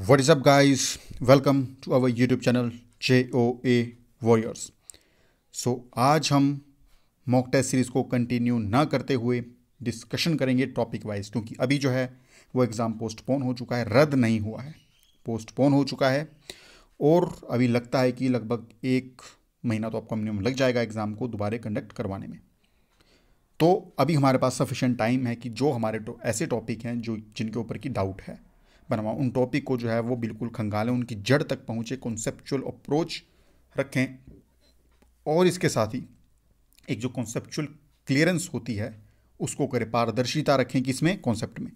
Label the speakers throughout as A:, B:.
A: is up guys welcome to our YouTube channel J O A warriors so आज हम mock test series को continue ना करते हुए डिस्कशन करेंगे टॉपिक वाइज क्योंकि अभी जो है वो एग्ज़ाम पोस्टपोन हो चुका है रद्द नहीं हुआ है पोस्टपोन हो चुका है और अभी लगता है कि लगभग एक महीना तो आपका मिनिमम लग जाएगा एग्ज़ाम को दोबारा कंडक्ट करवाने में तो अभी हमारे पास सफिशेंट टाइम है कि जो हमारे तो ऐसे टॉपिक हैं जो जिनके ऊपर की डाउट है बनवाओ उन टॉपिक को जो है वो बिल्कुल खंगालें उनकी जड़ तक पहुँचे कॉन्सेपचुअल अप्रोच रखें और इसके साथ ही एक जो कॉन्सेप्चुअल क्लियरेंस होती है उसको करें पारदर्शिता रखें कि इसमें कॉन्सेप्ट में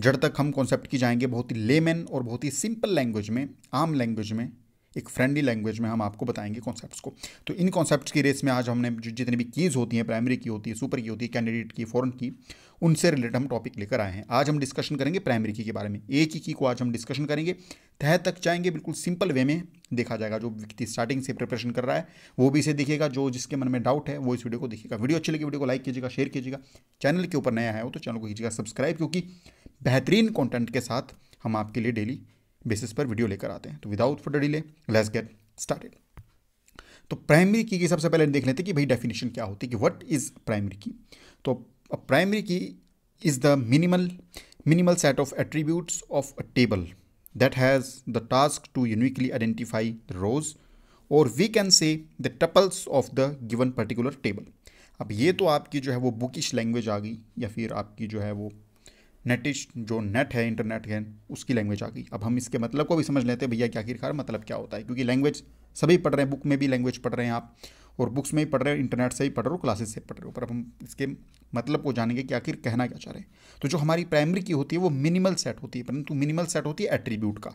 A: जड़ तक हम कॉन्सेप्ट की जाएंगे बहुत ही लेमैन और बहुत ही सिंपल लैंग्वेज में आम लैंग्वेज में एक फ्रेंडली लैंग्वेज में हम आपको बताएंगे कॉन्सेप्ट्स को तो इन कॉन्सेप्ट्स की रेस में आज हमने जितनी भी कीज़ होती हैं प्राइमरी की होती है सुपर की होती है कैंडिडेट की फॉरन की उनसे रिलेटेड हम टॉपिक लेकर आए हैं आज हम डिस्कशन करेंगे प्राइमरी की के बारे में एक ही की को आज हम डिस्कशन करेंगे तह तक जाएंगे बिल्कुल सिंपल वे में देखा जाएगा जो व्यक्ति स्टार्टिंग से प्रिपरेशन कर रहा है वो भी इसे देखेगा जो जिसके मन में डाउट है वो इस वीडियो को देखेगा वीडियो अच्छी लगी वीडियो को लाइक कीजिएगा शेयर कीजिएगा चैनल के ऊपर नया है वो तो चैनल को कीजिएगा सब्सक्राइब क्योंकि बेहतरीन कॉन्टेंट के साथ हम आपके लिए डेली बेसिस पर वीडियो लेकर आते हैं तो without further delay let's get started तो प्राइमरी की की सबसे पहले देख लेते हैं कि भाई डेफिनेशन क्या होती है कि व्हाट इज़ प्राइमरी की तो primary key is the minimal minimal set of attributes of a table that has the task to uniquely identify the और we can say the tuples of the given particular table अब ये तो आपकी जो है वो bookish language आ गई या फिर आपकी जो है वो नेटिश जो नेट है इंटरनेट है उसकी लैंग्वेज आ गई अब हम इसके मतलब को भी समझ लेते हैं भैया कि आखिरकार मतलब क्या होता है क्योंकि लैंग्वेज सभी पढ़ रहे हैं बुक में भी लैंग्वेज पढ़ रहे हैं आप और बुक्स में ही पढ़ रहे हो इंटरनेट से ही पढ़ रहे हो क्लासेस से पढ़ रहे हो पर हम इसके मतलब को जानेंगे कि आखिर कहना क्या चाह रहे हैं तो जो हमारी प्राइमरी की होती है वो मिनिमल सेट होती है परंतु मिनिमल सेट होती है एट्रीब्यूट का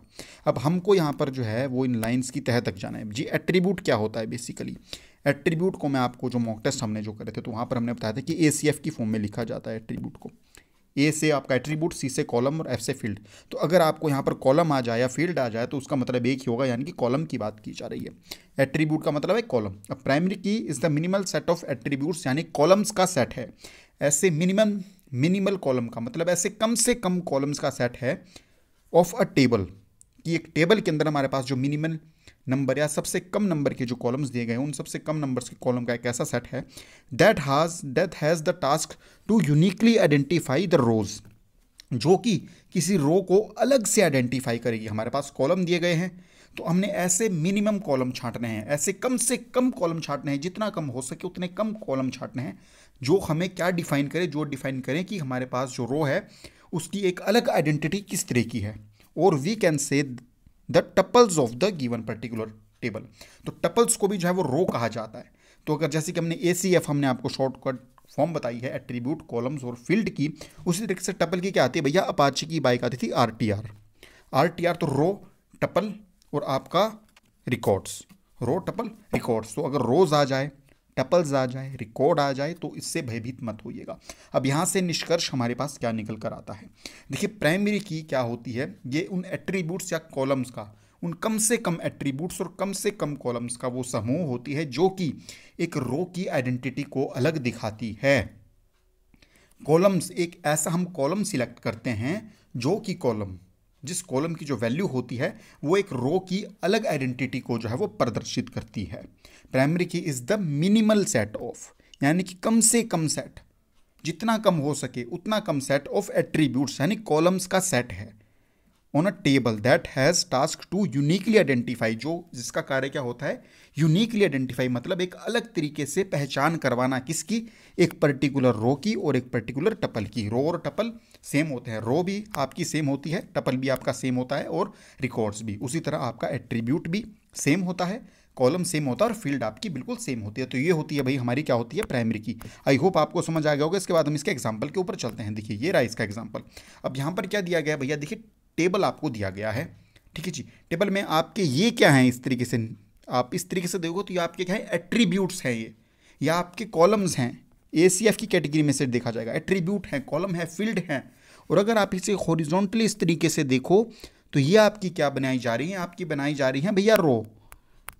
A: अब हमको यहाँ पर जो है वो इन लाइन्स की तह तक जाना है जी एट्रीब्यूट क्या होता है बेसिकली एट्रीब्यूट को मैं आपको जो मॉक टेस्ट हमने जो करे थे तो वहाँ पर हमने बताया था कि ए की फॉर्म में लिखा जाता है एट्रीब्यूट को ए से आपका एट्रीब्यूट सी से कॉलम और एफ से फील्ड तो अगर आपको यहाँ पर कॉलम आ जाए या फील्ड आ जाए तो उसका मतलब एक ही होगा यानी कि कॉलम की बात की जा रही है एट्रीब्यूट का मतलब है कॉलम अब primary key is the minimal set of attributes यानी कॉलम्स का सेट है ऐसे मिनिमम मिनिमल कॉलम का मतलब ऐसे कम से कम कॉलम्स का सेट है ऑफ अ टेबल कि एक टेबल के अंदर हमारे पास जो मिनिमल नंबर या सबसे कम नंबर के जो कॉलम्स दिए गए उन सबसे कम नंबर्स के कॉलम का एक ऐसा सेट है that has that has the task to uniquely identify the rows जो कि किसी रो को अलग से आइडेंटिफाई करेगी हमारे पास कॉलम दिए गए हैं तो हमने ऐसे मिनिमम कॉलम छांटने हैं ऐसे कम से कम कॉलम छांटने हैं जितना कम हो सके उतने कम कॉलम छांटने हैं जो हमें क्या डिफाइन करे जो डिफाइन करें कि हमारे पास जो रो है उसकी एक अलग आइडेंटिटी किस तरह की है और we can say the tuples of the given particular table तो टपल्स को भी जो है वो रो कहा जाता है तो अगर जैसे कि हमने ए सी एफ हमने आपको शॉर्टकट फॉर्म बताई है एट्रीब्यूट कॉलम्स और फील्ड की उसी तरीके से टपल की क्या आती है भैया अपाची की बाइक आती थी R T R R T R तो रो टपल और आपका रिकॉर्ड्स रो टपल रिकॉर्ड्स तो अगर रोज आ जाए टपल्स आ जाए रिकॉर्ड आ जाए तो इससे भयभीत मत होइएगा अब यहाँ से निष्कर्ष हमारे पास क्या निकल कर आता है देखिए प्राइमरी की क्या होती है ये उन एट्रीब्यूट्स या कॉलम्स का उन कम से कम एट्रीब्यूट्स और कम से कम कॉलम्स का वो समूह होती है जो कि एक रो की आइडेंटिटी को अलग दिखाती है कॉलम्स एक ऐसा हम कॉलम सिलेक्ट करते हैं जो कि कॉलम जिस कॉलम की जो वैल्यू होती है वो एक रो की अलग आइडेंटिटी को जो है वो प्रदर्शित करती है primary key is the minimal set of यानी कि कम से कम सेट जितना कम हो सके उतना कम सेट ऑफ एट्रीब्यूट्स यानी कॉलम्स का सेट है on a table that has task to uniquely identify जो जिसका कार्य क्या होता है यूनिकली आइडेंटिफाई मतलब एक अलग तरीके से पहचान करवाना किसकी एक पर्टिकुलर रो की और एक पर्टिकुलर टपल की रो और टपल सेम होते हैं रो भी आपकी सेम होती है टपल भी आपका सेम होता है और रिकॉर्ड्स भी उसी तरह आपका एट्रीब्यूट भी सेम होता है कॉलम सेम होता है और फील्ड आपकी बिल्कुल सेम होती है तो ये होती है भाई हमारी क्या होती है प्राइमरी की आई होप आपको समझ आ गया होगा इसके बाद हम इसके एग्जाम्पल के ऊपर चलते हैं देखिए ये रहा इसका एग्जाम्पल अब यहाँ पर क्या दिया गया भैया देखिए टेबल आपको दिया गया है ठीक है जी टेबल में आपके ये क्या हैं इस तरीके से आप इस तरीके से देखो तो ये आपके क्या है एट्रीब्यूट्स हैं ये या आपके कॉलम्स हैं ए सी एफ की कैटेगरी में से देखा जाएगा एट्रीब्यूट हैं कॉलम है फील्ड हैं और अगर आप इसे हॉरिजॉन्टली इस तरीके से देखो तो ये आपकी क्या बनाई जा रही है आपकी बनाई जा रही है भैया रो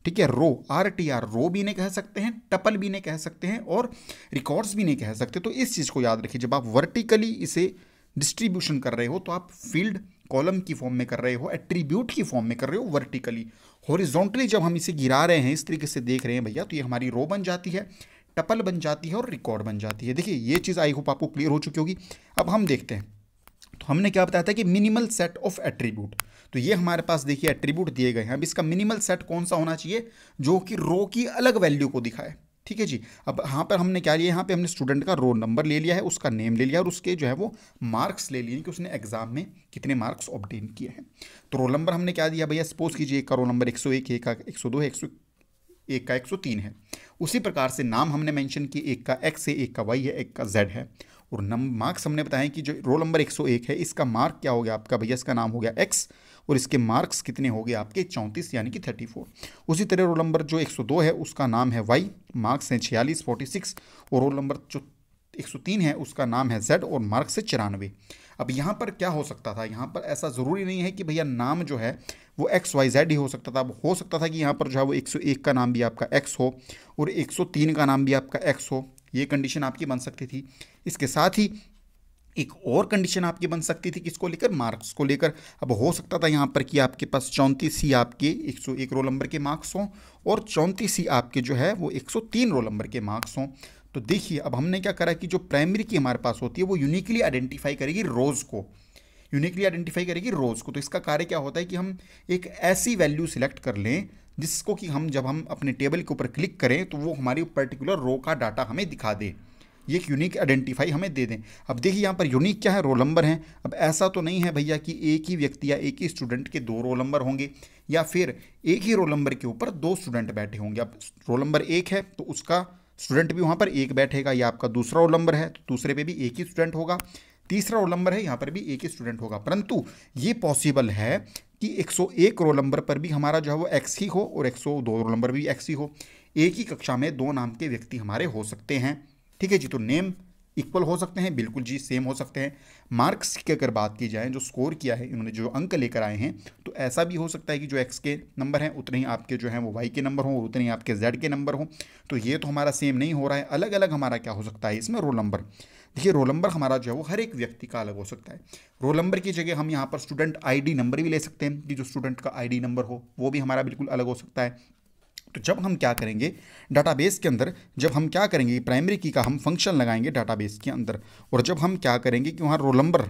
A: ठीक है row R T R row भी नहीं कह सकते हैं टपल भी नहीं कह सकते हैं और रिकॉर्ड्स भी नहीं कह सकते तो इस चीज़ को याद रखिए जब आप वर्टिकली इसे डिस्ट्रीब्यूशन कर रहे हो तो आप फील्ड कॉलम की फॉर्म में कर रहे हो एट्रीब्यूट की फॉर्म में कर रहे हो वर्टिकली हॉरिजॉन्टली जब हम इसे गिरा रहे हैं इस तरीके से देख रहे हैं भैया तो ये हमारी रो बन जाती है टपल बन जाती है और रिकॉर्ड बन जाती है देखिए ये चीज़ आई होप आपको क्लियर हो चुकी होगी अब हम देखते हैं तो हमने क्या बताया था कि मिनिमल सेट ऑफ एट्रीब्यूट तो ये हमारे पास देखिए एट्रीब्यूट दिए गए हैं अब इसका मिनिमल सेट कौन सा होना चाहिए जो कि रो की अलग वैल्यू को दिखाए ठीक है जी अब यहाँ पर हमने क्या लिया यहाँ पे हमने स्टूडेंट का रोल नंबर ले लिया है उसका नेम ले लिया और उसके जो है वो मार्क्स ले लिए कि उसने एग्जाम में कितने मार्क्स ऑब्टेन किए हैं तो रोल नंबर हमने क्या दिया भैया सपोज कीजिए एक का रोल नंबर एक सौ एक का एक सौ दो है एक सौ एक का एक सौ तीन है उसी प्रकार से नाम हमने मैंशन किए एक का एक्स है एक का वाई है एक का जेड है और नंबर मार्क्स हमने बताया कि जो रोल नंबर एक सौ एक है इसका मार्क क्या हो गया आपका भैया इसका नाम हो गया एक्स और इसके मार्क्स कितने हो गए आपके चौंतीस यानी कि थर्टी फोर उसी तरह रोल नंबर जो एक सौ दो है उसका नाम है वाई मार्क्स हैं छियालीस फोर्टी सिक्स और रोल नंबर जो एक सौ तीन है उसका नाम है जेड और मार्क्स है चिरानवे अब यहाँ पर क्या हो सकता था यहाँ पर ऐसा ज़रूरी नहीं है कि भैया नाम जो है वो एक्स वाई जेड ही हो सकता था अब हो सकता था कि यहाँ पर जो है वो एक सौ एक का नाम भी आपका एक्स हो और एक सौ तीन का नाम भी आपका एक्स हो ये कंडीशन आपकी बन सकती थी इसके साथ ही एक और कंडीशन आपकी बन सकती थी किसको लेकर मार्क्स को लेकर अब हो सकता था यहाँ पर कि आपके पास चौंतीस ही आपके एक सौ एक रोल नंबर के मार्क्स हों और चौंतीस ही आपके जो है वो एक सौ तीन रोल नंबर के मार्क्स हों तो देखिए अब हमने क्या करा कि जो प्राइमरी की हमारे पास होती है वो यूनिकली आइडेंटिफाई करेगी रोज़ को यूनिकली आइडेंटिफाई करेगी रोज़ को तो इसका कार्य क्या होता है कि हम एक ऐसी वैल्यू सिलेक्ट कर लें जिसको कि हम जब हम अपने टेबल के ऊपर क्लिक करें तो वो हमारी पर्टिकुलर रो का डाटा हमें दिखा दें ये एक यूनिक आइडेंटिफाई हमें दे दें अब देखिए यहाँ पर यूनिक क्या है रोल नंबर है अब ऐसा तो नहीं है भैया कि एक ही व्यक्ति या एक ही स्टूडेंट के दो रोल नंबर होंगे या फिर एक ही रोल नंबर के ऊपर दो स्टूडेंट बैठे होंगे अब रोल नंबर एक है तो उसका स्टूडेंट भी वहाँ पर एक बैठेगा या आपका दूसरा रोल नंबर है तो दूसरे पर भी एक ही स्टूडेंट होगा तीसरा रोल नंबर है यहाँ पर भी एक ही स्टूडेंट होगा परंतु ये पॉसिबल है कि 101 रोल नंबर पर भी हमारा जो है वो एक्स ही हो और 102 रोल नंबर भी एक्स ही हो एक ही कक्षा में दो नाम के व्यक्ति हमारे हो सकते हैं ठीक है जी तो नेम इक्वल हो सकते हैं बिल्कुल जी सेम हो सकते हैं मार्क्स की अगर बात की जाए जो स्कोर किया है इन्होंने जो अंक लेकर आए हैं तो ऐसा भी हो सकता है कि जो एक्स के नंबर हैं उतने ही आपके जो हैं वो वाई के नंबर हों और उतने ही आपके जेड के नंबर हों तो ये तो हमारा सेम नहीं हो रहा है अलग अलग हमारा क्या हो सकता है इसमें रोल नंबर देखिए रोल नंबर हमारा जो है वो हर एक व्यक्ति का अलग हो सकता है रोल नंबर की जगह हम यहाँ पर स्टूडेंट आई नंबर भी ले सकते हैं कि जो स्टूडेंट का आई नंबर हो वो भी हमारा बिल्कुल अलग हो सकता है तो जब हम क्या करेंगे डाटाबेस के अंदर जब हम क्या करेंगे प्राइमरी की का हम फंक्शन लगाएंगे डाटाबेस के अंदर और जब हम क्या करेंगे कि वहाँ रोल नंबर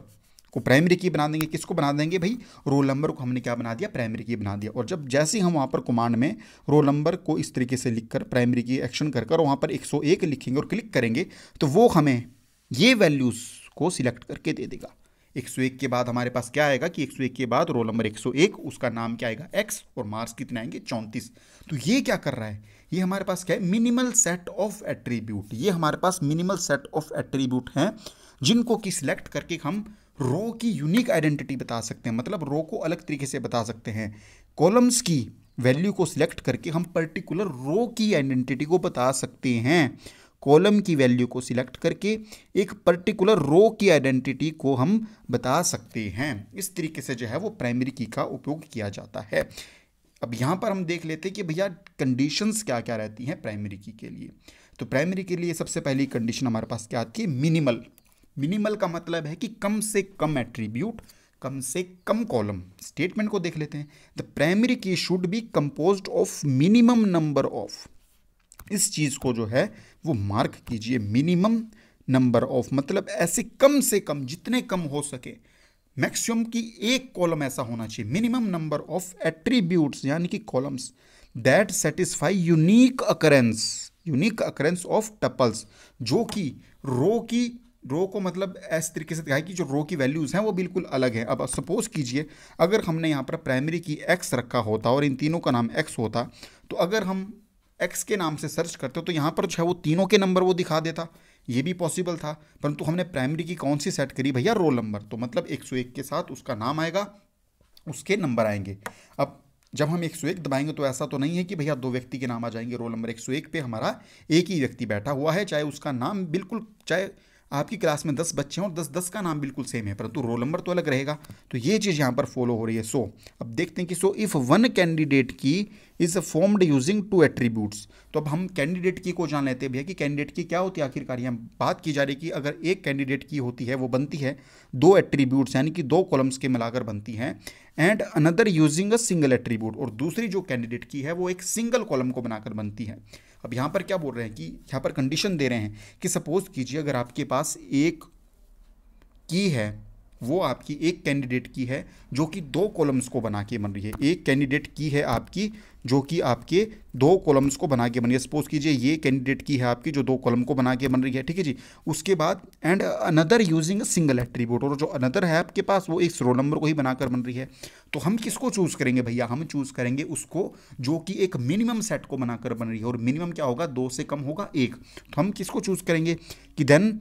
A: को प्राइमरी की बना देंगे किसको बना देंगे भाई रोल नंबर को हमने क्या बना दिया प्राइमरी की बना दिया और जब जैसे ही हम वहाँ पर कमांड में रोल नंबर को इस तरीके से लिखकर प्राइमरी की एक्शन कर कर वहाँ पर 101 लिखेंगे और क्लिक करेंगे तो वो हमें ये वैल्यूज़ को सिलेक्ट करके दे देगा एक सौ एक के बाद हमारे पास क्या आएगा कि एक सौ एक के बाद रोल नंबर एक सौ एक उसका नाम क्या आएगा एक्स और मार्क्स कितने आएंगे चौंतीस तो ये क्या कर रहा है ये हमारे पास क्या है मिनिमल सेट ऑफ एट्रीब्यूट ये हमारे पास मिनिमल सेट ऑफ एट्रीब्यूट हैं जिनको कि सिलेक्ट करके हम रो की यूनिक आइडेंटिटी बता सकते हैं मतलब रो को अलग तरीके से बता सकते हैं कॉलम्स की वैल्यू को सिलेक्ट करके हम पर्टिकुलर रो की आइडेंटिटी को बता सकते हैं कॉलम की वैल्यू को सिलेक्ट करके एक पर्टिकुलर रो की आइडेंटिटी को हम बता सकते हैं इस तरीके से जो है वो प्राइमरी की का उपयोग किया जाता है अब यहाँ पर हम देख लेते हैं कि भैया कंडीशंस क्या क्या रहती हैं प्राइमरी की के लिए तो प्राइमरी के लिए सबसे पहली कंडीशन हमारे पास क्या आती है मिनिमल मिनिमल का मतलब है कि कम से कम एट्रीब्यूट कम से कम कॉलम स्टेटमेंट को देख लेते हैं the primary key should be compose of minimum number of इस चीज़ को जो है वो मार्क कीजिए मिनिमम नंबर ऑफ मतलब ऐसे कम से कम जितने कम हो सके मैक्सिमम की एक कॉलम ऐसा होना चाहिए मिनिमम नंबर ऑफ एट्रीब्यूट्स यानी कि columns that satisfy unique occurrence unique occurrence of tuples जो कि रो की रो को मतलब ऐसे तरीके से दिखाई कि जो रो की वैल्यूज़ हैं वो बिल्कुल अलग है अब सपोज़ कीजिए अगर हमने यहाँ पर प्राइमरी की एक्स रखा होता और इन तीनों का नाम एक्स होता तो अगर हम एक्स के नाम से सर्च करते तो यहाँ पर जो है वो तीनों के नंबर वो दिखा देता ये भी पॉसिबल था परंतु हमने प्राइमरी की कौन सी सेट करी भैया रोल नंबर तो मतलब 101 के साथ उसका नाम आएगा उसके नंबर आएंगे अब जब हम 101 दबाएंगे तो ऐसा तो नहीं है कि भैया दो व्यक्ति के नाम आ जाएंगे रोल नंबर 101 पे हमारा एक ही व्यक्ति बैठा हुआ है चाहे उसका नाम बिल्कुल चाहे आपकी क्लास में दस बच्चे हैं और दस दस का नाम बिल्कुल सेम है परंतु रोल नंबर तो अलग रहेगा तो ये चीज़ यहाँ पर फॉलो हो रही है सो so, अब देखते हैं कि so if one candidate key is formed using two attributes तो अब हम कैंडिडेट की को जान लेते हैं भैया कि कैंडिडेट की क्या होती है आखिरकार यहाँ बात की जा रही है कि अगर एक कैंडिडेट की होती है वो बनती है दो एट्रीब्यूट्स यानी कि दो कॉलम्स के मिलाकर बनती हैं and another using a single attribute और दूसरी जो कैंडिडेट की है वो एक सिंगल कॉलम को बनाकर बनती है अब यहाँ पर क्या बोल रहे हैं कि यहाँ पर कंडीशन दे रहे हैं कि सपोज़ कीजिए अगर आपके पास एक की है वो आपकी एक कैंडिडेट की है जो कि दो कॉलम्स को बना के बन रही है एक कैंडिडेट की है आपकी जो कि आपके दो कॉलम्स को बना के बन रही है सपोज कीजिए ये कैंडिडेट की है आपकी जो दो कॉलम को बना के बन रही है ठीक है जी उसके बाद and another using single attribute और जो अनदर है आपके पास वो एक रोल नंबर को ही बनाकर बन रही है तो हम किसको चूज़ करेंगे भैया हम चूज़ करेंगे उसको जो कि एक मिनिमम सेट को बनाकर बन रही है और मिनिमम क्या होगा दो से कम होगा एक तो हम किसको चूज़ करेंगे कि then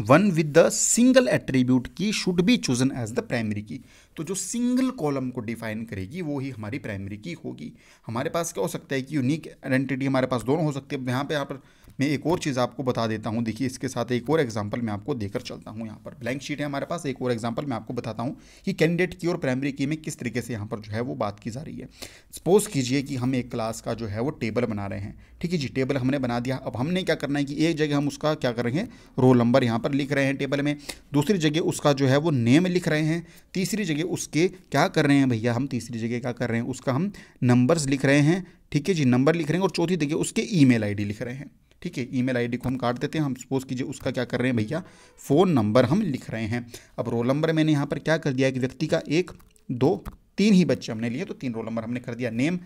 A: one with the single attribute key should be chosen as the primary key तो जो सिंगल कॉलम को डिफाइन करेगी वो ही हमारी प्राइमरी की होगी हमारे पास क्या हो सकता है कि यूनिक आइडेंटिटी हमारे पास दोनों हो सकती है यहाँ पे यहाँ पर मैं एक और चीज़ आपको बता देता हूँ देखिए इसके साथ एक और एग्जाम्पल मैं आपको देकर चलता हूँ यहाँ पर ब्लैंक शीट है हमारे पास एक और एग्जाम्पल मैं आपको बताता हूँ कि कैंडिडेट की और प्राइमरी की में किस तरीके से यहाँ पर जो है वो बात की जा रही है सपोज कीजिए कि हम एक क्लास का जो है वो टेबल बना रहे हैं ठीक है जी टेबल हमने बना दिया अब हमने क्या करना है कि एक जगह हम उसका क्या करेंगे रोल नंबर यहाँ पर लिख रहे हैं टेबल में दूसरी जगह उसका जो है वो नेम लिख रहे हैं तीसरी जगह उसके क्या कर रहे हैं भैया हम तीसरी जगह क्या कर रहे हैं उसका हम नंबर्स लिख रहे हैं ठीक है जी नंबर लिख रहे हैं और चौथी जगह उसके ईमेल आईडी लिख रहे हैं ठीक है ईमेल आईडी को हम काट देते हैं हम सपोज कीजिए उसका क्या कर रहे हैं भैया फ़ोन नंबर हम लिख रहे हैं अब रोल नंबर मैंने यहाँ पर क्या कर दिया कि व्यक्ति का एक दो तीन ही बच्चे हमने लिए तो तीन रोल नंबर हमने कर दिया नेम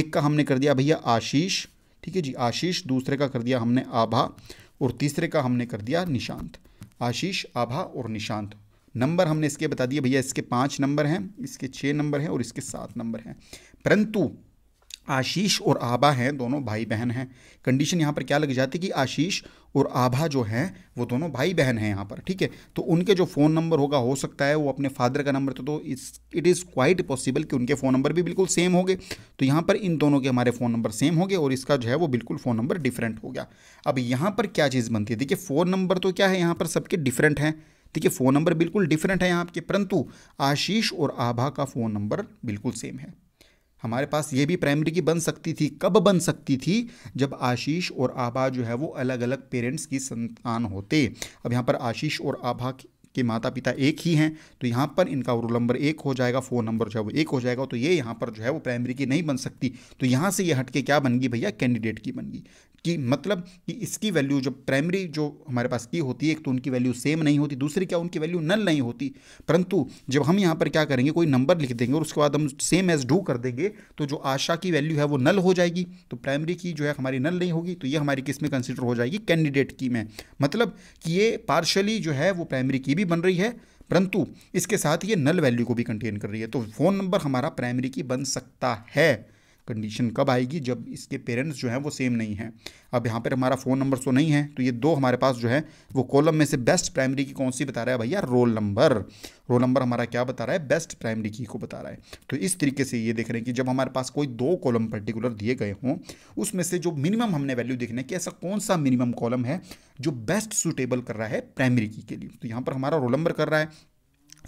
A: एक का हमने कर दिया भैया आशीष ठीक है जी आशीष दूसरे का कर दिया हमने आभा और तीसरे का हमने कर दिया निशांत आशीष आभा और निशांत नंबर हमने इसके बता दिए भैया इसके पाँच नंबर हैं इसके छः नंबर हैं और इसके सात नंबर हैं परंतु आशीष और आभा हैं दोनों भाई बहन हैं कंडीशन यहाँ पर क्या लग जाती है कि आशीष और आभा जो हैं वो दोनों भाई बहन हैं यहाँ पर ठीक है तो उनके जो फ़ोन नंबर होगा हो सकता है वो अपने फादर का नंबर तो, तो इस इट इज़ क्वाइट पॉसिबल कि उनके फ़ोन नंबर भी बिल्कुल सेम होंगे तो यहाँ पर इन दोनों के हमारे फ़ोन नंबर सेम होंगे और इसका जो है वो बिल्कुल फ़ोन नंबर डिफरेंट हो गया अब यहाँ पर क्या चीज़ बनती है देखिए फ़ोन नंबर तो क्या है यहाँ पर सबके डिफरेंट हैं है फ़ोन नंबर बिल्कुल डिफरेंट है यहाँ आपके परंतु आशीष और आभा का फ़ोन नंबर बिल्कुल सेम है हमारे पास ये भी प्राइमरी की बन सकती थी कब बन सकती थी जब आशीष और आभा जो है वो अलग अलग पेरेंट्स की संतान होते अब यहाँ पर आशीष और आभा के माता पिता एक ही हैं तो यहाँ पर इनका रोल नंबर एक हो जाएगा फ़ोन नंबर जो है वो एक हो जाएगा तो ये यहाँ पर जो है वो प्राइमरी की नहीं बन सकती तो यहाँ से ये हट के क्या बन गई भैया कैंडिडेट की बन गई कि मतलब कि इसकी वैल्यू जो प्राइमरी जो हमारे पास की e होती है एक तो उनकी वैल्यू सेम नहीं होती दूसरी क्या उनकी वैल्यू नल नहीं होती परंतु जब हम यहाँ पर क्या करेंगे कोई नंबर लिख देंगे और उसके बाद हम सेम एज डू कर देंगे तो जो आशा की वैल्यू है वो नल हो जाएगी तो प्राइमरी की जो है हमारी नल नहीं होगी तो ये हमारी किस में कंसिडर हो जाएगी कैंडिडेट की में मतलब कि ये पार्शली जो है वो प्राइमरी की भी बन रही है परंतु इसके साथ ये नल वैल्यू को भी कंटेन कर रही है तो फ़ोन नंबर हमारा प्राइमरी की बन सकता है कंडीशन कब आएगी जब इसके पेरेंट्स जो हैं वो सेम नहीं हैं अब यहाँ पर हमारा फ़ोन नंबर तो नहीं है तो ये दो हमारे पास जो है वो कॉलम में से बेस्ट प्राइमरी की कौन सी बता रहा है भैया रोल नंबर रोल नंबर हमारा क्या बता रहा है बेस्ट प्राइमरी की को बता रहा है तो इस तरीके से ये देख रहे हैं कि जब हमारे पास कोई दो कॉलम पर्टिकुलर दिए गए हों उसमें से जो मिनिमम हमने वैल्यू देखना है कि ऐसा कौन सा मिनिमम कॉलम है जो बेस्ट सुटेबल कर रहा है प्राइमरी की के लिए तो यहाँ पर हमारा रोल नंबर कर रहा है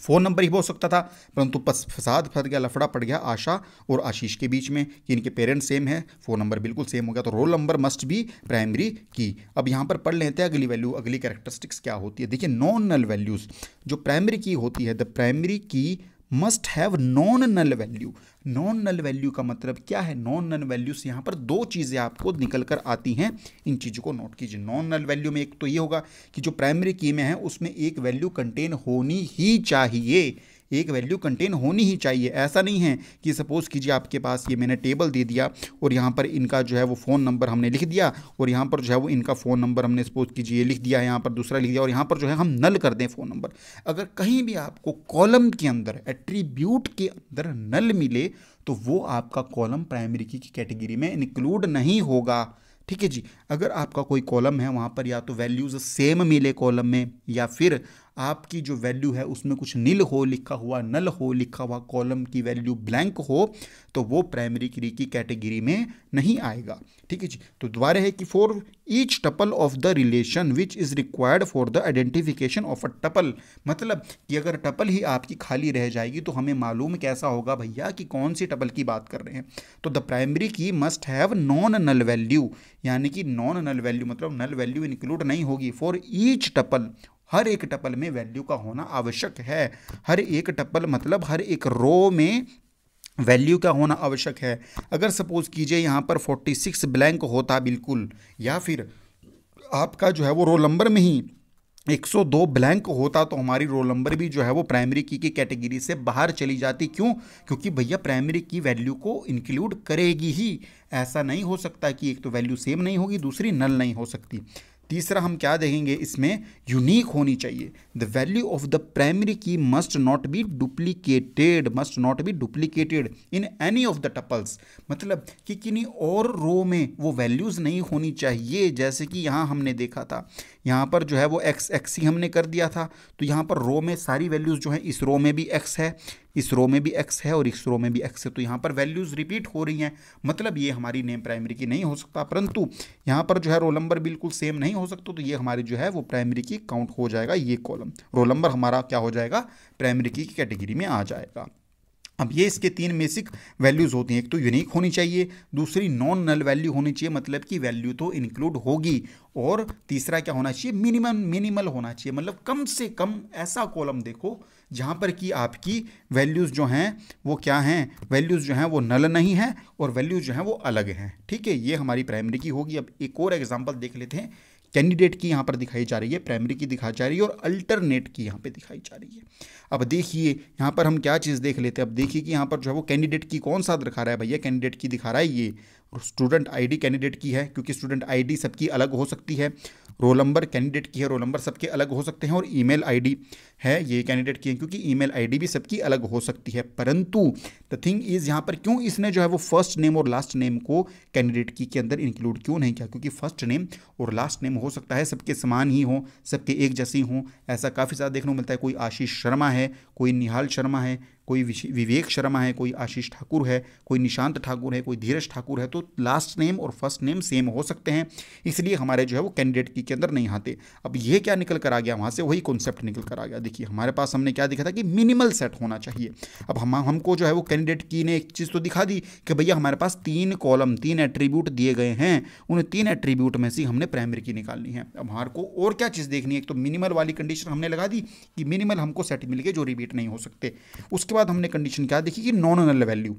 A: फ़ोन नंबर ही हो सकता था परंतु फसाद फंस गया लफड़ा पड़ गया आशा और आशीष के बीच में कि इनके पेरेंट्स सेम हैं फ़ोन नंबर बिल्कुल सेम हो गया तो रोल नंबर मस्ट भी प्राइमरी की अब यहाँ पर पढ़ लेते हैं अगली वैल्यू अगली कैरेक्टरिस्टिक्स क्या होती है देखिए नॉन नल वैल्यूज़ जो प्राइमरी की होती है the primary key must have non null value non null value का मतलब क्या है नॉन नल से यहाँ पर दो चीज़ें आपको निकल कर आती हैं इन चीज़ों को नोट कीजिए नॉन नल वैल्यू में एक तो ये होगा कि जो प्राइमरी की में है उसमें एक वैल्यू कंटेन होनी ही चाहिए एक वैल्यू कंटेन होनी ही चाहिए ऐसा नहीं है कि सपोज़ कीजिए आपके पास ये मैंने टेबल दे दिया और यहाँ पर इनका जो है वो फ़ोन नंबर हमने लिख दिया और यहाँ पर जो है वो इनका फ़ोन नंबर हमने सपोज़ कीजिए लिख दिया है यहाँ पर दूसरा लिख दिया और यहाँ पर जो है हम नल कर दें फ़ोन नंबर अगर कहीं भी आपको कॉलम के अंदर एट्रीब्यूट के अंदर नल मिले तो वो आपका कॉलम प्राइमरी की कैटेगरी में इंक्लूड नहीं होगा ठीक है जी अगर आपका कोई कॉलम है वहाँ पर या तो वैल्यूज़ सेम मिले कॉलम में या फिर आपकी जो वैल्यू है उसमें कुछ नील हो लिखा हुआ नल हो लिखा हुआ कॉलम की वैल्यू ब्लैंक हो तो वो प्राइमरी की की कैटेगरी में नहीं आएगा ठीक है जी तो दोबारा है कि for each tuple of the relation which is required for the identification of a tuple मतलब कि अगर टपल ही आपकी खाली रह जाएगी तो हमें मालूम कैसा होगा भैया कि कौन सी टपल की बात कर रहे हैं तो the primary key must have non null value यानी कि नॉन नल वैल्यू मतलब नल वैल्यू इंक्लूड नहीं होगी फॉर ईच टपल हर एक टपल में वैल्यू का होना आवश्यक है हर एक टपल मतलब हर एक रो में वैल्यू का होना आवश्यक है अगर सपोज़ कीजिए यहाँ पर 46 ब्लैंक होता बिल्कुल या फिर आपका जो है वो रोल नंबर में ही 102 ब्लैंक होता तो हमारी रोल नंबर भी जो है वो प्राइमरी की की कैटेगरी से बाहर चली जाती क्यों क्योंकि भैया प्राइमरी की वैल्यू को इंक्लूड करेगी ही ऐसा नहीं हो सकता कि एक तो वैल्यू सेम नहीं होगी दूसरी नल नहीं हो सकती तीसरा हम क्या देखेंगे इसमें यूनिक होनी चाहिए the value of the primary key must not be duplicated must not be duplicated in any of the tuples मतलब कि किन्हीं और रो में वो वैल्यूज़ नहीं होनी चाहिए जैसे कि यहाँ हमने देखा था यहाँ पर जो है वो एक्स एक्स ही हमने कर दिया था तो यहाँ पर रो में सारी वैल्यूज़ जो है इस रो में भी एक्स है इस रो में भी एक्स है और इस रो में भी एक्स है तो यहाँ पर वैल्यूज़ रिपीट हो रही हैं मतलब ये हमारी नेम प्राइमरी की नहीं हो सकता परंतु यहाँ पर जो है रोल नंबर बिल्कुल सेम नहीं हो सकता तो ये हमारी जो है वो प्राइमरी की काउंट हो जाएगा ये कॉलम रोल नंबर हमारा क्या हो जाएगा प्राइमरी की कैटेगरी में आ जाएगा अब ये इसके तीन बेसिक वैल्यूज़ होती हैं एक तो यूनिक होनी चाहिए दूसरी नॉन नल वैल्यू होनी चाहिए मतलब कि वैल्यू तो इंक्लूड होगी और तीसरा क्या होना चाहिए मिनिमम मिनिमल होना चाहिए मतलब कम से कम ऐसा कॉलम देखो जहाँ पर कि आपकी वैल्यूज़ जो हैं वो क्या हैं वैल्यूज़ जो हैं वो नल नहीं हैं और वैल्यूज़ जो हैं वो अलग हैं ठीक है ये हमारी प्राइमरी की होगी अब एक और एग्जाम्पल देख लेते हैं कैंडिडेट की यहाँ पर दिखाई जा रही है प्राइमरी की दिखाई जा रही है और अल्टरनेट की यहाँ पे दिखाई जा रही है अब देखिए यहाँ पर हम क्या चीज़ देख लेते हैं अब देखिए कि यहाँ पर जो है वो कैंडिडेट की कौन सा दिखा रहा है भैया कैंडिडेट की दिखा रहा है ये स्टूडेंट आईडी कैंडिडेट की है क्योंकि स्टूडेंट आईडी सबकी अलग हो सकती है रोल नंबर कैंडिडेट की है रोल नंबर सबके अलग हो सकते हैं और ईमेल आईडी है ये कैंडिडेट की है क्योंकि ईमेल आईडी भी सबकी अलग हो सकती है परंतु द थिंग इज़ यहाँ पर क्यों इसने जो है वो फर्स्ट नेम और लास्ट नेम को कैंडिडेट की के अंदर इंक्लूड क्यों नहीं किया क्योंकि फर्स्ट नेम और लास्ट नेम हो सकता है सबके समान ही हों सबके एक जैसी हों ऐसा काफ़ी ज़्यादा देखने को मिलता है कोई आशीष शर्मा है कोई निहाल शर्मा है कोई विवेक शर्मा है कोई आशीष ठाकुर है कोई निशांत ठाकुर है कोई धीरज ठाकुर है तो लास्ट नेम और फर्स्ट नेम सेम हो सकते हैं इसलिए हमारे जो है वो कैंडिडेट की के अंदर नहीं आते अब ये क्या निकल कर आ गया वहाँ से वही कॉन्सेप्ट निकल कर आ गया देखिए हमारे पास हमने क्या दिखा था कि मिनिमल सेट होना चाहिए अब हम हमको जो है वो कैंडिडेट की ने एक चीज़ तो दिखा दी कि भैया हमारे पास तीन कॉलम तीन एट्रीब्यूट दिए गए हैं उन तीन एट्रीब्यूट में से हमने प्राइमरी की निकालनी है अब हमारे को और क्या चीज़ देखनी है एक तो मिनिमल वाली कंडीशन हमने लगा दी कि मिनिमल हमको सेट मिल गए जो रिपीट नहीं हो सकते उसके बाद हमने कंडीशन क्या देखी कि नॉन अनल वैल्यू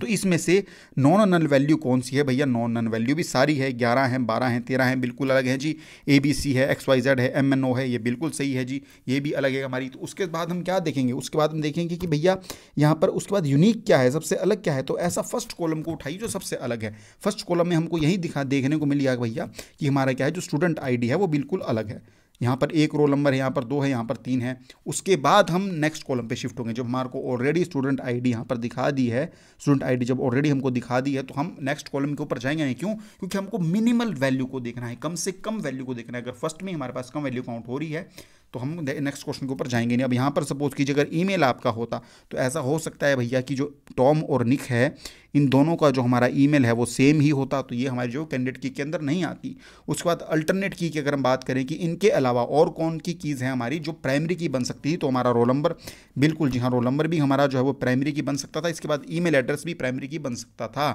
A: तो इसमें से नॉन अनल वैल्यू कौन सी है भैया नॉन अनल वैल्यू भी सारी है ग्यारह हैं बारह हैं तेरह हैं बिल्कुल अलग है जी ए बी सी है एक्स वाई जेड है एम एन ओ है ये बिल्कुल सही है जी ये भी अलग है हमारी तो उसके बाद हम क्या देखेंगे उसके बाद हम देखेंगे कि भैया यहाँ पर उसके बाद यूनिक क्या है सबसे अलग क्या है तो ऐसा फर्स्ट कॉलम को उठाइए जो सबसे अलग है फर्स्ट कॉलम में हमको यही दिखा देखने को मिल गया भैया कि हमारा क्या है जो स्टूडेंट आई है वो बिल्कुल अलग है यहाँ पर एक रोल नंबर है यहाँ पर दो है यहाँ पर तीन है उसके बाद हम नेक्स्ट कॉलम पे शिफ्ट होंगे जब हमारे को ऑलरेडी स्टूडेंट आईडी यहाँ पर दिखा दी है स्टूडेंट आईडी जब ऑलरेडी हमको दिखा दी है तो हम नेक्स्ट कॉलम के ऊपर जाएंगे नहीं क्यों क्योंकि हमको मिनिमल वैल्यू को देखना है कम से कम वैल्यू को देखना है अगर फर्स्ट में हमारे पास कम वैल्यू काउंट हो रही है तो हम नेक्स्ट क्वेश्चन के ऊपर जाएंगे नहीं अब यहाँ पर सपोज कीजिए अगर ईमेल आपका होता तो ऐसा हो सकता है भैया कि जो टॉम और निक है इन दोनों का जो हमारा ईमेल है वो सेम ही होता तो ये हमारी जो कैंडिडेट की के अंदर नहीं आती उसके बाद अल्टरनेट की की अगर हम बात करें कि इनके अलावा और कौन की कीज़ है हमारी जो प्राइमरी की बन सकती है तो हमारा रोल नंबर बिल्कुल जी हाँ रोल नंबर भी हमारा जो है वो प्राइमरी की बन सकता था इसके बाद ई एड्रेस भी प्राइमरी की बन सकता था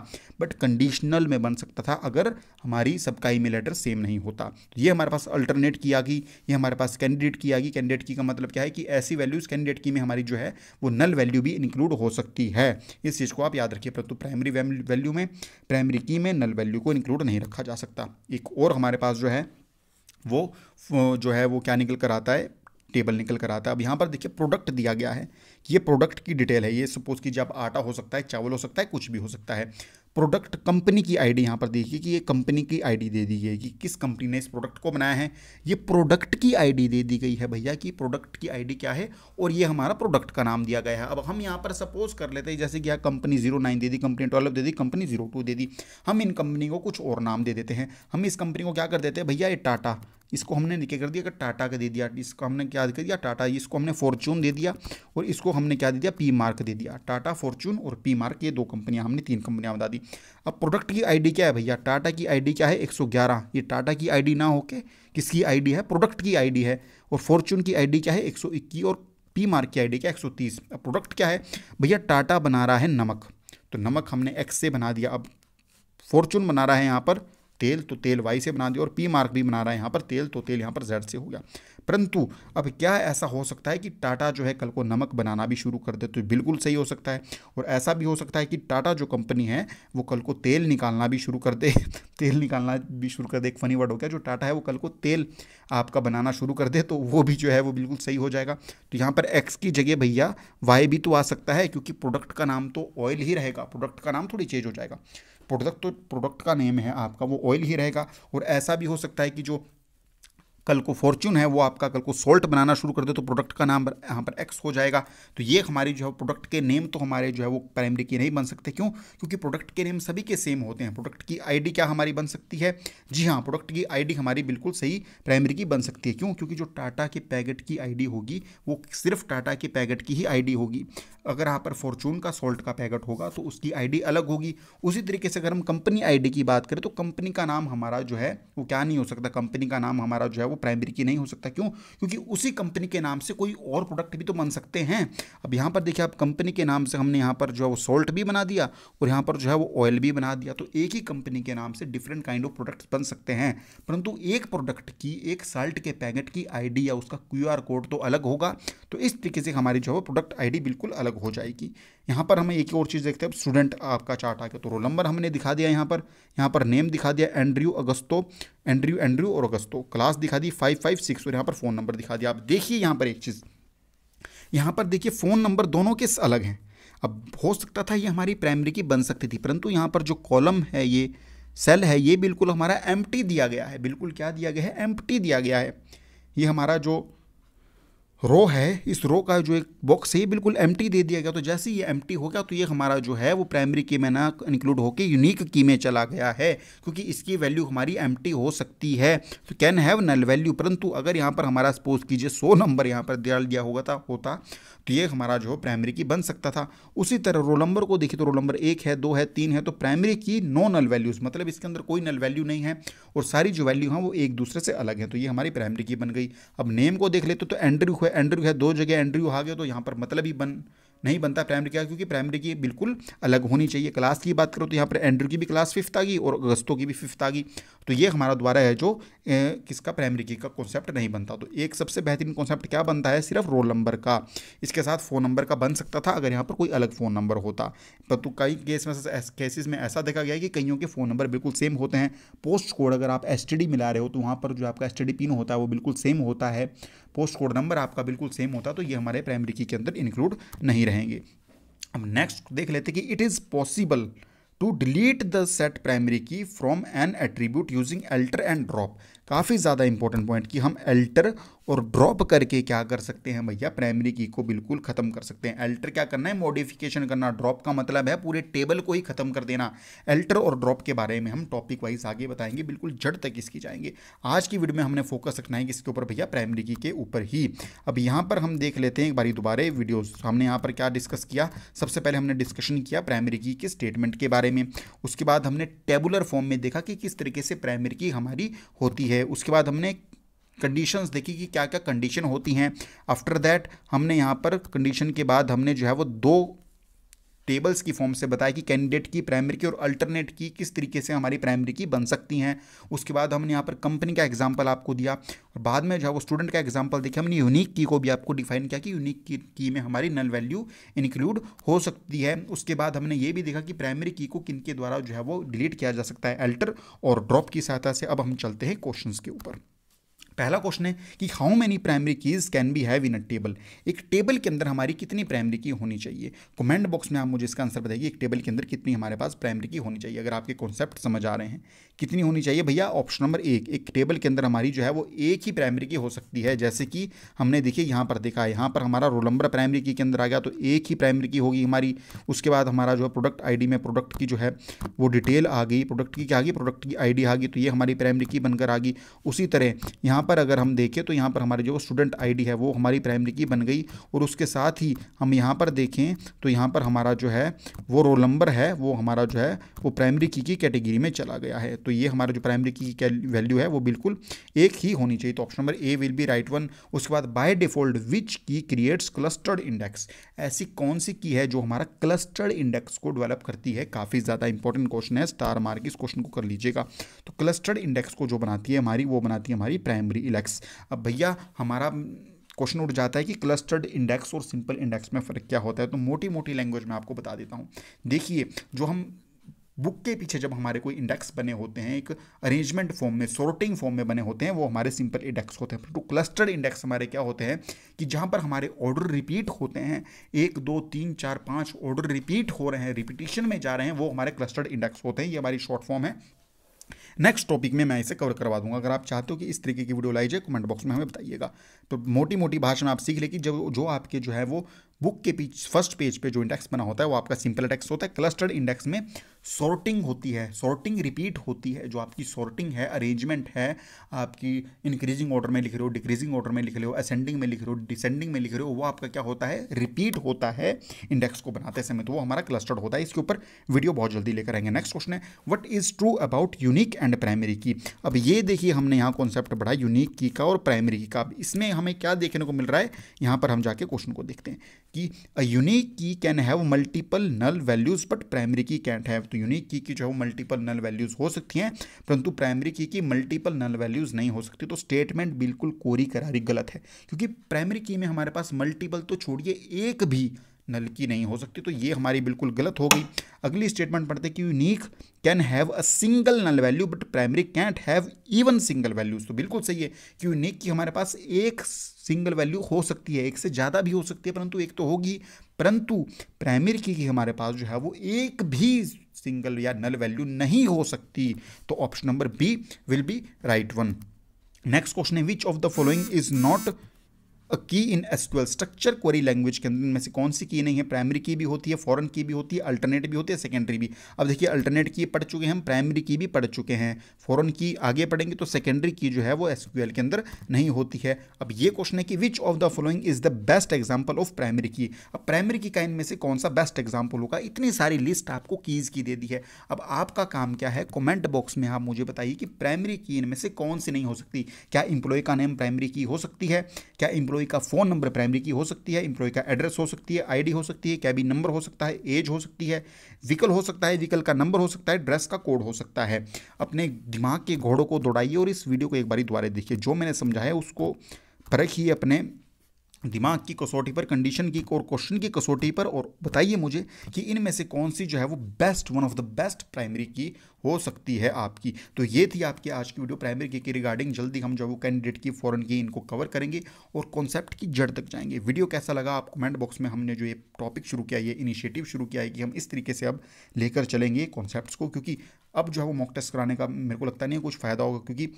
A: बट कंडीशनल में बन सकता था अगर हमारी सबका मेल एड्रेस सेम नहीं होता ये हमारे पास अल्टरनेट की आ गई ये हमारे पास कैंडिडेट की आ गई कैंडिडेट की का मतलब क्या है कि ऐसी वैल्यूज़ कैंडिडेट की में हमारी जो है वो नल वैल्यू भी इंक्लूड हो सकती है इस चीज़ को आप याद रखिए परंतु प्राइमरी वैल्यू में प्राइमरी की में नल वैल्यू को इंक्लूड नहीं रखा जा सकता एक और हमारे पास जो है वो जो है वो क्या निकल कर आता है टेबल निकल कर आता है अब यहाँ पर देखिए प्रोडक्ट दिया गया है कि ये प्रोडक्ट की डिटेल है ये सपोज कीजिए आप आटा हो सकता है चावल हो सकता है कुछ भी हो सकता है प्रोडक्ट कंपनी की आईडी यहाँ पर देखिए कि ये कंपनी की आईडी दे दी गई कि किस कंपनी ने इस प्रोडक्ट को बनाया है ये प्रोडक्ट की आईडी दे दी गई है भैया कि प्रोडक्ट की आईडी क्या है और ये हमारा प्रोडक्ट का नाम दिया गया है अब हम यहाँ पर सपोज कर लेते हैं जैसे कि यहाँ कंपनी जीरो नाइन दे दी कंपनी ट्वेल्व दे दी कंपनी जीरो टू दे दी हम इन कंपनी को कुछ और नाम दे देते हैं हम इस कंपनी को क्या कर देते हैं भैया ये टाटा इसको हमने क्या कर दिया कि टाटा का दे दिया इसको हमने क्या कर दिया टाटा इसको हमने फॉर्चून दे दिया और इसको हमने क्या दे दिया पी मार्क दे दिया टाटा फॉर्चून और पी मार्क ये दो कंपनियाँ हमने तीन कंपनियाँ बता दी अब प्रोडक्ट की आईडी क्या है भैया टाटा की आईडी क्या है 111 ये टाटा की आईडी ना होके किसकी आईडी है प्रोडक्ट की आईडी है और फॉर्चून की आईडी क्या है 121 और पी मार्क की आईडी क्या है 130 अब प्रोडक्ट क्या है भैया टाटा बना रहा है नमक तो नमक हमने एक्स से बना दिया अब फॉर्चून बना रहा है यहाँ पर तेल तो तेल वाई से बना दिया और पी मार्क भी बना रहा है यहाँ पर तेल तो तेल यहाँ पर जेड से हो गया परंतु अब क्या ऐसा हो सकता है कि टाटा जो है कल को नमक बनाना भी शुरू कर दे तो बिल्कुल सही हो सकता है और ऐसा भी हो सकता है कि टाटा जो कंपनी है वो कल को तेल निकालना भी शुरू कर दे तेल निकालना भी शुरू कर दे एक फनी वर्ड हो गया जो टाटा है वो कल को तेल आपका बनाना शुरू कर दे तो वो भी जो है वो बिल्कुल सही हो जाएगा तो यहाँ पर एक्स की जगह भैया वाई भी तो आ सकता है क्योंकि प्रोडक्ट का नाम तो ऑयल ही रहेगा प्रोडक्ट का नाम थोड़ी चेंज हो जाएगा प्रोडक्ट तो प्रोडक्ट का नेम है आपका वो ऑयल ही रहेगा और ऐसा भी हो सकता है कि जो कल को फॉर्च्यून है वो आपका कल को सॉल्ट बनाना शुरू कर दे तो प्रोडक्ट का नाम यहाँ पर एक्स हो जाएगा तो ये हमारी जो है प्रोडक्ट के नेम तो हमारे जो है वो प्राइमरी की नहीं बन सकते क्यों क्योंकि प्रोडक्ट के नेम सभी के सेम होते हैं प्रोडक्ट की आईडी क्या हमारी बन सकती है जी हाँ प्रोडक्ट की आईडी हमारी बिल्कुल सही प्राइमरी की बन सकती है क्यों क्योंकि जो टाटा के पैकेट की आई होगी वो सिर्फ टाटा के पैकेट की ही आई होगी अगर यहाँ पर फॉर्चून का सॉल्ट का पैकेट होगा तो उसकी आई अलग होगी उसी तरीके से अगर हम कंपनी आई की बात करें तो कंपनी का नाम हमारा जो है वो क्या नहीं हो सकता कंपनी का नाम हमारा जो है वो प्राइमरी की नहीं हो सकता क्यों क्योंकि उसी कंपनी के नाम से कोई और प्रोडक्ट भी तो बन सकते हैं अब यहाँ पर देखिए आप कंपनी के नाम से हमने यहाँ पर जो है वो सॉल्ट भी बना दिया और यहाँ पर जो है वो ऑयल भी बना दिया तो एक ही कंपनी के नाम से डिफरेंट काइंड ऑफ प्रोडक्ट्स बन सकते हैं परंतु एक प्रोडक्ट की एक साल्ट के पैकेट की आई या उसका क्यू कोड तो अलग होगा तो इस तरीके से हमारी जो है प्रोडक्ट आई बिल्कुल अलग हो जाएगी यहाँ पर हमें एक और चीज़ देखते हैं स्टूडेंट आपका चार्ट आ गया तो रोल नंबर हमने दिखा दिया यहाँ पर यहाँ पर नेम दिखा दिया एंड्रयू अगस्तो एंड्रयू एंड्रयू और अगस्तो क्लास दिखा दी फाइव फाइव सिक्स और यहाँ पर फ़ोन नंबर दिखा दिया आप देखिए यहाँ पर एक चीज़ यहाँ पर देखिए फ़ोन नंबर दोनों के अलग हैं अब हो सकता था ये हमारी प्राइमरी की बन सकती थी परंतु यहाँ पर जो कॉलम है ये सेल है ये बिल्कुल हमारा एम दिया गया है बिल्कुल क्या दिया गया है एम दिया गया है ये हमारा जो रो है इस रो का जो एक बॉक्स है बिल्कुल एम दे दिया गया तो जैसे ये एम हो गया तो ये हमारा जो है वो प्राइमरी की में ना इंक्लूड होकर यूनिक की में चला गया है क्योंकि इसकी वैल्यू हमारी एम हो सकती है तो कैन हैव नल वैल्यू परंतु अगर यहाँ पर हमारा सपोज कीजिए सो नंबर यहाँ पर दिया गया होगा था होता तो ये हमारा जो प्राइमरी की बन सकता था उसी तरह रोल नंबर को देखिए तो रोल नंबर एक है दो है तीन है तो प्राइमरी की नो नल वैल्यूज़ मतलब इसके अंदर कोई नल वैल्यू नहीं है और सारी जो वैल्यू हैं वो एक दूसरे से अलग है तो ये हमारी प्राइमरी की बन गई अब नेम को देख लेते तो एंड्रयू है एंड्रयू है दो जगह एंड्रयू आ गया तो यहाँ पर मतलब ही बन नहीं बनता प्राइमरी का क्योंकि प्राइमरी की बिल्कुल अलग होनी चाहिए क्लास की बात करो तो यहाँ पर एंड्रू की भी क्लास फिफ्थ आ गई और अगस्तों की भी फिफ्थ आ गई तो ये हमारा द्वारा है जो ए, किसका प्राइमरी की का कॉन्सेप्ट नहीं बनता तो एक सबसे बेहतरीन कॉन्सेप्ट क्या बनता है सिर्फ रोल नंबर का इसके साथ फ़ोन नंबर का बन सकता था अगर यहाँ पर कोई अलग फ़ोन नंबर होता पर तो कई केस में केसेस में ऐसा देखा गया कि कईयों के फ़ोन नंबर बिल्कुल सेम होते हैं पोस्ट कोड अगर आप एस मिला रहे हो तो वहाँ पर जो आपका एस पिन होता है वो बिल्कुल सेम होता है पोस्ट कोड नंबर आपका बिल्कुल सेम होता तो ये हमारे प्राइमरी की के अंदर इंक्लूड नहीं रहेंगे अब नेक्स्ट देख लेते कि it is possible to delete the set primary key from an attribute using alter and drop काफ़ी ज़्यादा इंपॉर्टेंट पॉइंट कि हम एल्टर और ड्रॉप करके क्या कर सकते हैं भैया प्राइमरी की को बिल्कुल ख़त्म कर सकते हैं एल्टर क्या करना है मॉडिफिकेशन करना ड्रॉप का मतलब है पूरे टेबल को ही ख़त्म कर देना एल्टर और ड्रॉप के बारे में हम टॉपिक वाइज आगे बताएंगे बिल्कुल जड़ तक इसकी जाएंगे आज की वीडियो में हमने फोकस रखना है किसके ऊपर भैया प्राइमरी की के ऊपर ही अब यहाँ पर हम देख लेते हैं एक बारी दोबारा वीडियो हमने यहाँ पर क्या डिस्कस किया सबसे पहले हमने डिस्कशन किया प्राइमरी की के स्टेटमेंट के बारे में उसके बाद हमने टेबुलर फॉर्म में देखा कि किस तरीके से प्राइमरी की हमारी होती है है उसके बाद हमने कंडीशंस देखी कि क्या क्या कंडीशन होती हैं आफ्टर दैट हमने यहाँ पर कंडीशन के बाद हमने जो है वो दो टेबल्स की फॉर्म से बताया कि कैंडिडेट की प्राइमरी की और अल्टरनेट की किस तरीके से हमारी प्राइमरी की बन सकती हैं उसके बाद हमने यहाँ पर कंपनी का एग्जाम्पल आपको दिया और बाद में जो है वो स्टूडेंट का एग्जाम्पल देखिए हमने यूनिक की को भी आपको डिफाइन किया कि यूनिक की, की में हमारी नल वैल्यू इंक्लूड हो सकती है उसके बाद हमने ये भी देखा कि प्राइमरी की को किन के द्वारा जो है वो डिलीट किया जा सकता है अल्टर और ड्रॉप की सहायता से अब हम चलते हैं क्वेश्चन के ऊपर पहला क्वेश्चन है कि how many primary keys can be have in a table एक टेबल के अंदर हमारी कितनी प्राइमरी की होनी चाहिए कमेंट बॉक्स में आप मुझे इसका आंसर बताइए एक टेबल के अंदर कितनी हमारे पास प्राइमरी की होनी चाहिए अगर आपके कॉन्सेप्ट समझ आ रहे हैं कितनी होनी चाहिए भैया ऑप्शन नंबर एक एक टेबल के अंदर हमारी जो है वो एक ही प्राइमरी की हो सकती है जैसे कि हमने देखिए यहाँ पर देखा है यहाँ पर हमारा रोल नंबर प्राइमरी की के अंदर आ गया तो एक ही प्राइमरी की होगी हमारी उसके बाद हमारा जो है प्रोडक्ट आईडी में प्रोडक्ट की जो है वो डिटेल आ गई प्रोडक्ट की क्या आ गई प्रोडक्ट की आई आ गई तो ये हमारी प्राइमरी की बनकर आ गई उसी तरह यहाँ पर अगर हम देखें तो यहाँ पर हमारी जो स्टूडेंट आईडी है वो हमारी प्राइमरी की बन गई और उसके साथ ही हम यहाँ पर देखें तो यहाँ पर हमारा जो है वो रोल नंबर है वो हमारा जो है वो प्राइमरी की की कैटेगरी में चला गया है तो ये हमारा जो प्राइमरी की वैल्यू है वो बिल्कुल एक ही होनी चाहिए तो option number A will be right one उसके बाद बाय डिफॉल्ट विच की क्रिएट्स क्लस्टर्ड इंडेक्स ऐसी कौन सी की है जो हमारा क्लस्टर्ड इंडेक्स को डेवलप करती है काफ़ी ज़्यादा इंपॉर्टेंट क्वेश्चन है स्टार मार्क इस क्वेश्चन को कर लीजिएगा तो क्लस्टर्ड इंडेक्स को जो बनाती है हमारी वो बनाती है हमारी प्राइमरी प्राइमरी इलेक्स अब भैया हमारा क्वेश्चन उठ जाता है कि क्लस्टर्ड इंडेक्स और सिंपल इंडेक्स में फ़र्क क्या होता है तो मोटी मोटी लैंग्वेज में आपको बता देता हूँ देखिए जो हम बुक के पीछे जब हमारे कोई इंडेक्स बने होते हैं एक अरेंजमेंट फॉर्म में सॉर्टिंग फॉर्म में बने होते हैं वो हमारे सिंपल इंडेक्स होते हैं परंतु तो क्लस्टर्ड इंडेक्स हमारे क्या होते हैं कि जहाँ पर हमारे ऑर्डर रिपीट होते हैं एक दो तीन चार पाँच ऑर्डर रिपीट हो रहे हैं रिपीटेशन में जा रहे हैं वो हमारे क्लस्टर्ड इंडेक्स होते हैं ये हमारी शॉर्ट फॉर्म है नेक्स्ट टॉपिक में मैं इसे कवर करवा दूंगा अगर आप चाहते हो कि इस तरीके की वीडियो लाई जाए कमेंट बॉक्स में हमें बताइएगा तो मोटी मोटी भाषण आप सीख लेगी जब जो आपके जो है वो बुक के पीछे फर्स्ट पेज पे जो इंडेक्स बना होता है वो आपका सिंपल इंडेक्स होता है क्लस्टर्ड इंडेक्स में सॉर्टिंग होती है सॉर्टिंग रिपीट होती है जो आपकी सॉर्टिंग है अरेंजमेंट है आपकी इंक्रीजिंग ऑर्डर में लिख रहे हो डिक्रीजिंग ऑर्डर में लिख रहे हो असेंडिंग में लिख रहे हो डिसेंडिंग में लिख रहे हो वो आपका क्या होता है रिपीट होता है इंडेक्स को बनाते समय तो वो हमारा क्लस्टर्ड होता है इसके ऊपर वीडियो बहुत जल्दी लेकर आएंगे नेक्स्ट क्वेश्चन है what is true about unique and primary key अब ये देखिए हमने यहाँ कॉन्सेप्ट बढ़ा यूनिक की का और प्राइमरी की का अब इसमें हमें क्या देखने को मिल रहा है यहाँ पर हम जाके क्वेश्चन को देखते हैं कि unique key can have multiple null values but primary key can't have तो यूनिक की की जो है मल्टीपल नल वैल्यूज़ हो सकती हैं परंतु प्राइमरी की की मल्टीपल नल वैल्यूज़ नहीं हो सकती तो स्टेटमेंट बिल्कुल कोरी करारी गलत है क्योंकि प्राइमरी की में हमारे पास मल्टीपल तो छोड़िए एक भी नल की नहीं हो सकती तो ये हमारी बिल्कुल गलत हो गई अगली स्टेटमेंट पढ़ते कि unique can have a single null value but primary can't have even single values तो बिल्कुल सही है कि यूनिक की हमारे पास एक सिंगल वैल्यू हो सकती है एक से ज़्यादा भी हो सकती है परंतु एक तो होगी परंतु प्राइमरी की की हमारे पास जो है वो एक भी सिंगल या नल वैल्यू नहीं हो सकती तो option number B will be right one next question है which of the following is not a key in S structure query language के अंदर में से कौन सी की नहीं है प्राइमरी की भी होती है फॉरन की भी होती है अल्टरनेट भी होती है सेकेंडरी भी अब देखिए अल्टरनेट की पढ़ चुके हैं हम प्राइमरी की भी पढ़ चुके हैं फॉरन की आगे पढ़ेंगे तो सेकेंडरी की जो है वो एस के अंदर नहीं होती है अब ये क्वेश्चन है कि which of the following is the best example of primary key अब प्राइमरी की का इनमें से कौन सा बेस्ट एग्जाम्पल होगा इतनी सारी लिस्ट आपको कीज़ की दे दी है अब आपका काम क्या है कॉमेंट बॉक्स में आप मुझे बताइए कि प्राइमरी की इनमें से कौन सी नहीं हो सकती क्या इंप्लॉय का नेम प्राइमरी की हो सकती है क्या इंप्लॉय एम्प्लॉय का फ़ोन नंबर प्राइमरी की हो सकती है एम्प्लॉय का एड्रेस हो सकती है आईडी हो सकती है कैबिन नंबर हो सकता है एज हो सकती है व्हीकल हो सकता है व्हीकल का नंबर हो सकता है ड्रेस का कोड हो सकता है अपने दिमाग के घोड़ों को दौड़ाइए और इस वीडियो को एक बार दोबारा देखिए जो मैंने समझाया उसको परखिए अपने दिमाग की कसौटी पर कंडीशन की और क्वेश्चन की कसौटी पर और बताइए मुझे कि इनमें से कौन सी जो है वो best one of the best primary key हो सकती है आपकी तो ये थी आपकी आज की वीडियो प्राइमरी की, रिगार्डिंग जल्दी हम जो है वो कैंडिडेट की फॉरन की इनको कवर करेंगे और कॉन्सेप्ट की जड़ तक जाएंगे वीडियो कैसा लगा आप कमेंट बॉक्स में हमने जो ये टॉपिक शुरू किया ये इनिशिएटिव शुरू किया है कि हम इस तरीके से अब लेकर चलेंगे कॉन्सेप्ट को क्योंकि अब जो है वो मॉक टेस्ट कराने का मेरे को लगता नहीं है कुछ फ़ायदा होगा क्योंकि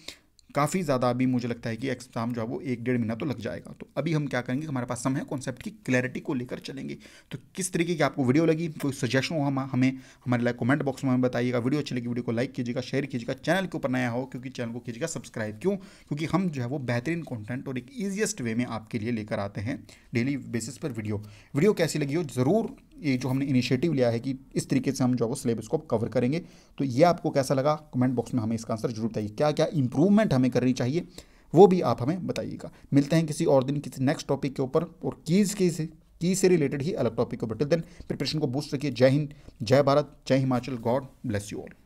A: काफ़ी ज़्यादा अभी मुझे लगता है कि एग्ज़ाम जो है वो एक डेढ़ महीना तो लग जाएगा तो अभी हम क्या करेंगे हमारे पास समय है कॉन्सेप्ट की क्लैरिटी को लेकर चलेंगे तो किस तरीके की आपको वीडियो लगी कोई सजेशन हो हम हमें हमारे लाइक कमेंट बॉक्स में हमें बताइएगा वीडियो अच्छी लगी वीडियो को लाइक कीजिएगा शेयर कीजिएगा चैनल के ऊपर नया हो क्योंकि चैनल को कीजिएगा सब्सक्राइब क्यों क्योंकि हम जो है वो बेहतरीन कॉन्टेंट और एक ईजिएस्ट वे में आपके लिए लेकर आते हैं डेली बेसिस पर वीडियो वीडियो कैसी लगी हो ज़रूर ये जो हमने इनिशिएटिव लिया है कि इस तरीके से हम जो है सिलेबस को कवर करेंगे तो ये आपको कैसा लगा कमेंट बॉक्स में हमें इसका आंसर जरूर बताइए क्या क्या इंप्रूवमेंट हमें करनी चाहिए वो भी आप हमें बताइएगा मिलते हैं किसी और दिन किसी नेक्स्ट टॉपिक के ऊपर और कीज़ के की से रिलेटेड ही अलग टॉपिक को बटल देन प्रिपरेशन को बूस्ट रखिए जय हिंद जय भारत जय Himachal God bless you all